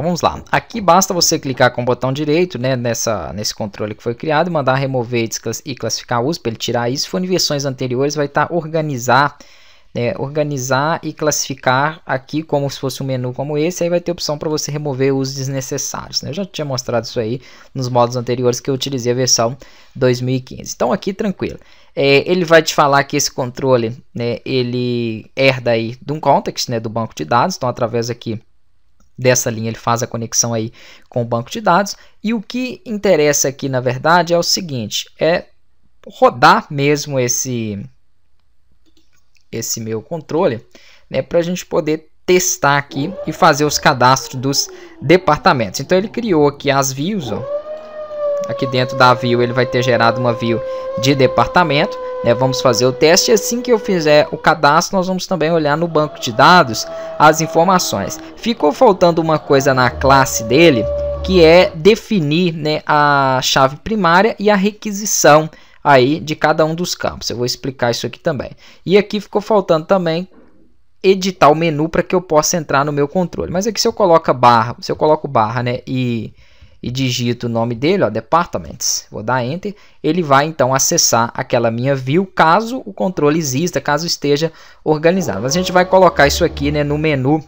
Então vamos lá. Aqui basta você clicar com o botão direito né, nessa, nesse controle que foi criado, mandar remover e classificar uso para ele tirar isso. Se for em versões anteriores, vai estar tá organizar, né, organizar e classificar aqui como se fosse um menu como esse. Aí vai ter opção para você remover usos desnecessários. Né? Eu já tinha mostrado isso aí nos modos anteriores que eu utilizei a versão 2015. Então aqui tranquilo. É, ele vai te falar que esse controle né, ele herda aí de um context, né, do banco de dados. Então através aqui dessa linha ele faz a conexão aí com o banco de dados. E o que interessa aqui, na verdade, é o seguinte, é rodar mesmo esse, esse meu controle, né, para a gente poder testar aqui e fazer os cadastros dos departamentos. Então ele criou aqui as views, ó, Aqui dentro da view ele vai ter gerado uma view de departamento. Né? Vamos fazer o teste. Assim que eu fizer o cadastro, nós vamos também olhar no banco de dados as informações. Ficou faltando uma coisa na classe dele, que é definir né, a chave primária e a requisição aí de cada um dos campos. Eu vou explicar isso aqui também. E aqui ficou faltando também editar o menu para que eu possa entrar no meu controle. Mas aqui se eu coloco barra, se eu coloco barra, né, e e digito o nome dele, ó, Departments, vou dar Enter, ele vai então acessar aquela minha view caso o controle exista, caso esteja organizado. Mas a gente vai colocar isso aqui né, no menu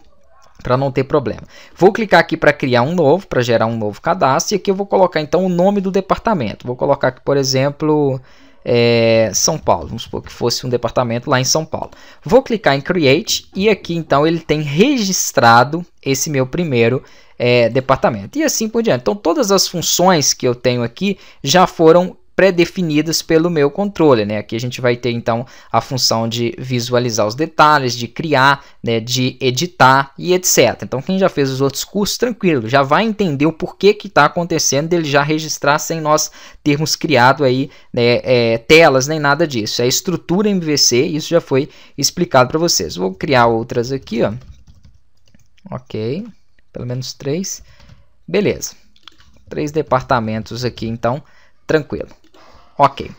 para não ter problema. Vou clicar aqui para criar um novo, para gerar um novo cadastro, e aqui eu vou colocar então o nome do departamento. Vou colocar aqui, por exemplo, é, São Paulo. Vamos supor que fosse um departamento lá em São Paulo. Vou clicar em Create e aqui então ele tem registrado esse meu primeiro é, departamento. E assim por diante. Então todas as funções que eu tenho aqui já foram pré-definidas pelo meu controle. Né? Aqui a gente vai ter então a função de visualizar os detalhes, de criar, né, de editar e etc. Então quem já fez os outros cursos, tranquilo, já vai entender o porquê que está acontecendo dele já registrar sem nós termos criado aí né, é, telas nem nada disso. É a estrutura MVC, isso já foi explicado para vocês. Vou criar outras aqui, ó. ok, pelo menos três, beleza. Três departamentos aqui então, tranquilo. Ok.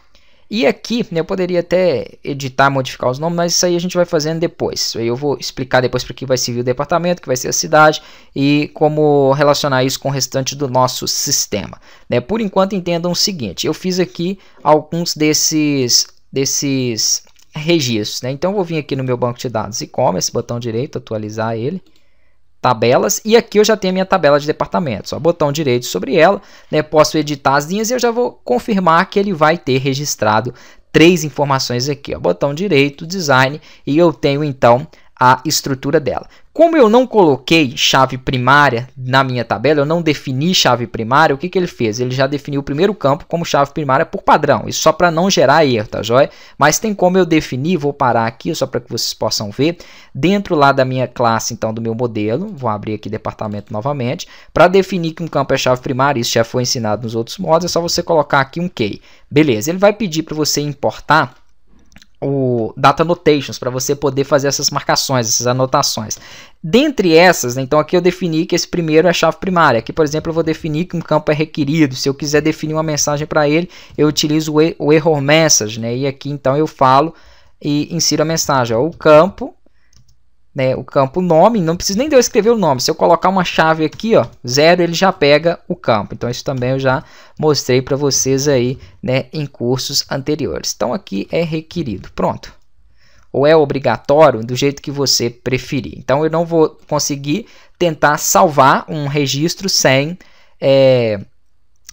E aqui né, eu poderia até editar, modificar os nomes, mas isso aí a gente vai fazendo depois. aí eu vou explicar depois para que vai servir o departamento, que vai ser a cidade e como relacionar isso com o restante do nosso sistema. Né? Por enquanto entendam o seguinte: eu fiz aqui alguns desses desses registros. Né? Então eu vou vir aqui no meu banco de dados e-commerce, botão direito, atualizar ele tabelas e aqui eu já tenho a minha tabela de departamentos. botão direito sobre ela, né, posso editar as linhas e eu já vou confirmar que ele vai ter registrado três informações aqui. Ó, botão direito, design e eu tenho então a estrutura dela. Como eu não coloquei chave primária na minha tabela, eu não defini chave primária, o que, que ele fez? Ele já definiu o primeiro campo como chave primária por padrão, isso só para não gerar erro, tá joia? Mas tem como eu definir, vou parar aqui só para que vocês possam ver, dentro lá da minha classe, então, do meu modelo, vou abrir aqui departamento novamente, para definir que um campo é chave primária, isso já foi ensinado nos outros modos, é só você colocar aqui um key. Beleza, ele vai pedir para você importar o data notations para você poder fazer essas marcações, essas anotações. Dentre essas, né, então aqui eu defini que esse primeiro é a chave primária. Aqui, por exemplo, eu vou definir que um campo é requerido. Se eu quiser definir uma mensagem para ele, eu utilizo o, error message, né? E aqui então eu falo e insiro a mensagem. Ó, o campo né, o campo nome, não precisa nem de eu escrever o nome. Se eu colocar uma chave aqui, ó, zero, ele já pega o campo. Então isso também eu já mostrei para vocês aí, né, em cursos anteriores. Então aqui é requerido. Pronto. Ou é obrigatório, do jeito que você preferir. Então eu não vou conseguir tentar salvar um registro sem é,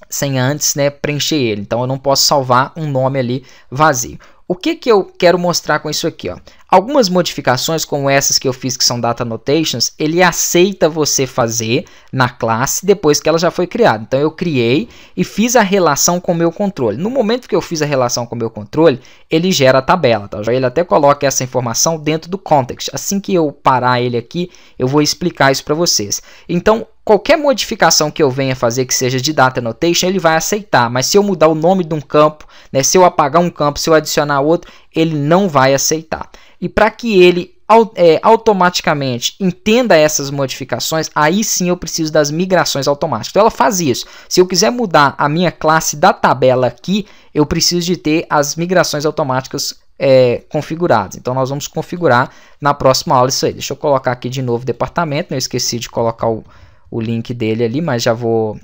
sem antes, né, preencher ele. Então eu não posso salvar um nome ali vazio. O que, que eu quero mostrar com isso aqui? Ó? Algumas modificações, como essas que eu fiz, que são Data Notations, ele aceita você fazer na classe depois que ela já foi criada. Então, eu criei e fiz a relação com o meu controle. No momento que eu fiz a relação com o meu controle, ele gera a tabela. Tá? Ele até coloca essa informação dentro do context. Assim que eu parar ele aqui, eu vou explicar isso para vocês. Então, qualquer modificação que eu venha fazer que seja de Data Notation, ele vai aceitar. Mas se eu mudar o nome de um campo, né, se eu apagar um campo, se eu adicionar outro, ele não vai aceitar. E para que ele é, automaticamente entenda essas modificações, aí sim eu preciso das migrações automáticas. Então ela faz isso. Se eu quiser mudar a minha classe da tabela aqui, eu preciso de ter as migrações automáticas é, configuradas. Então nós vamos configurar na próxima aula isso aí. Deixa eu colocar aqui de novo o departamento, né? eu esqueci de colocar o, o link dele ali, mas já vou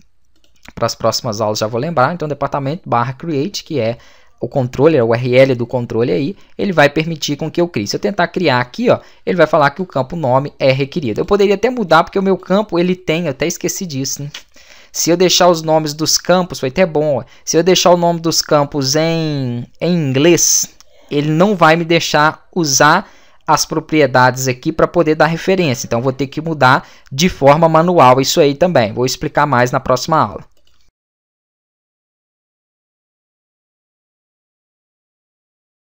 para as próximas aulas já vou lembrar. Então departamento barra create, que é o controle, é o URL do controle aí, ele vai permitir com que eu crie. Se eu tentar criar aqui, ó, ele vai falar que o campo nome é requerido. Eu poderia até mudar, porque o meu campo ele tem, eu até esqueci disso. Né? Se eu deixar os nomes dos campos, foi até bom. Ó. Se eu deixar o nome dos campos em, em inglês, ele não vai me deixar usar as propriedades aqui para poder dar referência. Então, vou ter que mudar de forma manual isso aí também. Vou explicar mais na próxima aula.